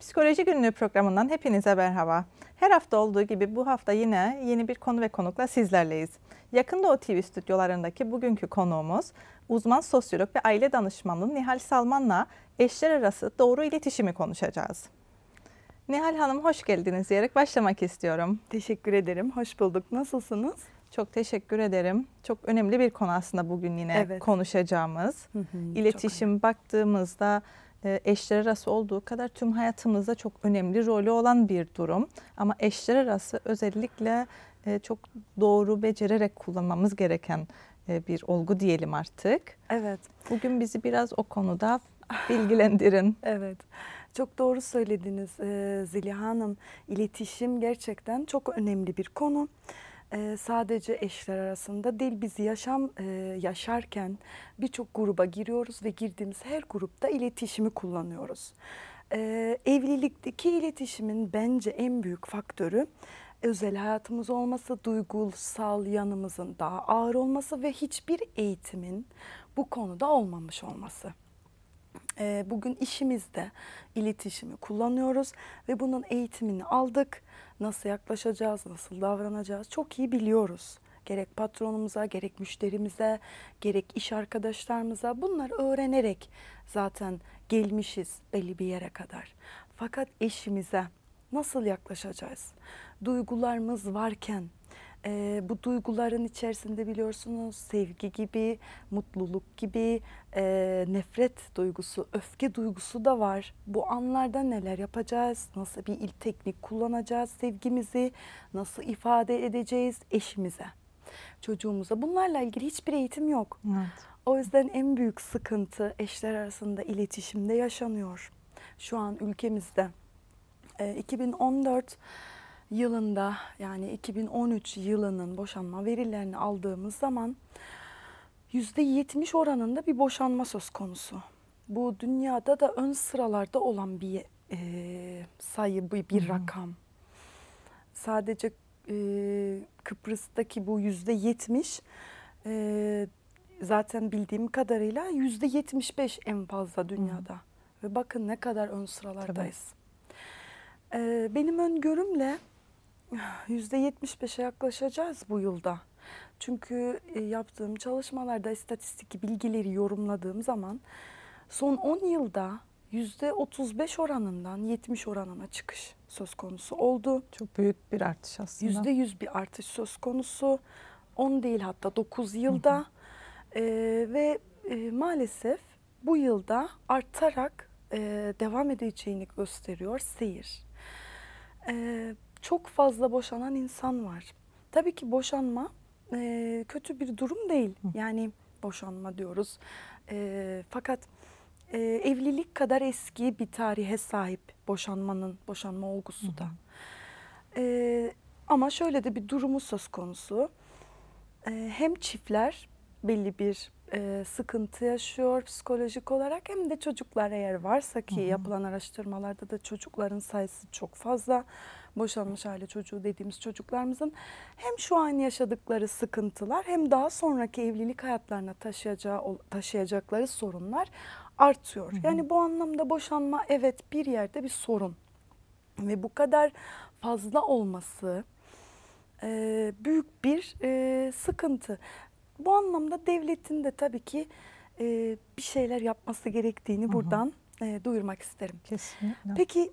Psikoloji Günlüğü programından hepinize merhaba. Her hafta olduğu gibi bu hafta yine yeni bir konu ve konukla sizlerleyiz. Yakında o TV stüdyolarındaki bugünkü konuğumuz uzman sosyolog ve aile danışmanı Nihal Salman'la eşler arası doğru iletişimi konuşacağız. Nihal Hanım hoş geldiniz diyerek başlamak istiyorum. Teşekkür ederim. Hoş bulduk. Nasılsınız? Çok teşekkür ederim. Çok önemli bir konu aslında bugün yine evet. konuşacağımız. Hı hı, İletişim baktığımızda önemli e, eşler arası olduğu kadar tüm hayatımızda çok önemli rolü olan bir durum. Ama eşler arası özellikle e, çok doğru becererek kullanmamız gereken e, bir olgu diyelim artık. Evet. Bugün bizi biraz o konuda bilgilendirin. evet. Çok doğru söylediniz Zili Hanım. İletişim gerçekten çok önemli bir konu e, sadece eşler arasında değil biz yaşam e, yaşarken birçok gruba giriyoruz ve girdiğimiz her grupta iletişimi kullanıyoruz. E, evlilikteki iletişimin bence en büyük faktörü özel hayatımız olması, duygusal yanımızın daha ağır olması ve hiçbir eğitimin bu konuda olmamış olması e, bugün işimizde iletişimi kullanıyoruz ve bunun eğitimini aldık. Nasıl yaklaşacağız, nasıl davranacağız çok iyi biliyoruz. Gerek patronumuza, gerek müşterimize, gerek iş arkadaşlarımıza bunları öğrenerek zaten gelmişiz belli bir yere kadar. Fakat eşimize nasıl yaklaşacağız? Duygularımız varken e, bu duyguların içerisinde biliyorsunuz sevgi gibi, mutluluk gibi, e, nefret duygusu, öfke duygusu da var. Bu anlarda neler yapacağız, nasıl bir ilk teknik kullanacağız sevgimizi, nasıl ifade edeceğiz eşimize, çocuğumuza. Bunlarla ilgili hiçbir eğitim yok. Evet. O yüzden en büyük sıkıntı eşler arasında iletişimde yaşanıyor. Şu an ülkemizde. E, 2014 yılında yani 2013 yılının boşanma verilerini aldığımız zaman %70 oranında bir boşanma söz konusu. Bu dünyada da ön sıralarda olan bir e, sayı, bir, bir hmm. rakam. Sadece e, Kıbrıs'taki bu yüzde yetmiş e, zaten bildiğim kadarıyla yüzde yetmiş beş en fazla dünyada. Hmm. Ve bakın ne kadar ön sıralardayız. E, benim öngörümle %75'e yaklaşacağız bu yılda. Çünkü e, yaptığım çalışmalarda istatistik bilgileri yorumladığım zaman son 10 yılda %35 oranından 70 oranına çıkış söz konusu oldu. Çok büyük bir artış aslında. %100 bir artış söz konusu. 10 değil hatta 9 yılda hı e, ve e, maalesef bu yılda artarak e, devam edeceğini gösteriyor seyir. E, çok fazla boşanan insan var. Tabii ki boşanma e, kötü bir durum değil. Yani boşanma diyoruz. E, fakat e, evlilik kadar eski bir tarihe sahip boşanmanın, boşanma olgusu da. E, ama şöyle de bir durumu söz konusu. E, hem çiftler belli bir e, sıkıntı yaşıyor psikolojik olarak hem de çocuklar eğer varsa ki Hı-hı. yapılan araştırmalarda da çocukların sayısı çok fazla boşanmış aile çocuğu dediğimiz çocuklarımızın hem şu an yaşadıkları sıkıntılar hem daha sonraki evlilik hayatlarına taşıyacağı taşıyacakları sorunlar artıyor. Hı-hı. Yani bu anlamda boşanma evet bir yerde bir sorun ve bu kadar fazla olması e, büyük bir e, sıkıntı bu anlamda devletin de tabii ki e, bir şeyler yapması gerektiğini Aha. buradan e, duyurmak isterim. Kesinlikle. Peki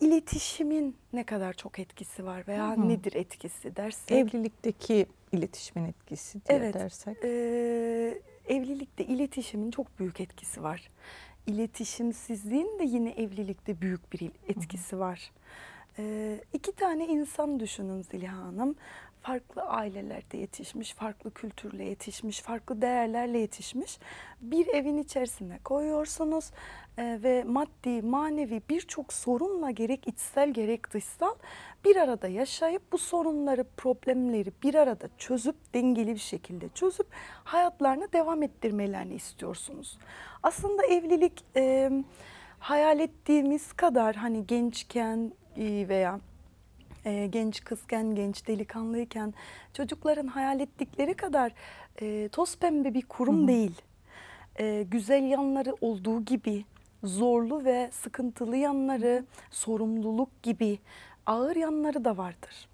iletişimin ne kadar çok etkisi var veya Aha. nedir etkisi dersek? Evlilikteki iletişimin etkisi diye evet, dersek. E, evlilikte iletişimin çok büyük etkisi var. İletişimsizliğin de yine evlilikte büyük bir etkisi Aha. var. E, iki tane insan düşünün Zilha Hanım farklı ailelerde yetişmiş, farklı kültürle yetişmiş, farklı değerlerle yetişmiş bir evin içerisine koyuyorsunuz e, ve maddi, manevi birçok sorunla gerek içsel gerek dışsal bir arada yaşayıp bu sorunları, problemleri bir arada çözüp dengeli bir şekilde çözüp hayatlarına devam ettirmelerini istiyorsunuz. Aslında evlilik e, hayal ettiğimiz kadar hani gençken veya e, genç kızken, genç delikanlıyken çocukların hayal ettikleri kadar e, toz pembe bir kurum Hı -hı. değil. E, güzel yanları olduğu gibi zorlu ve sıkıntılı yanları, sorumluluk gibi ağır yanları da vardır.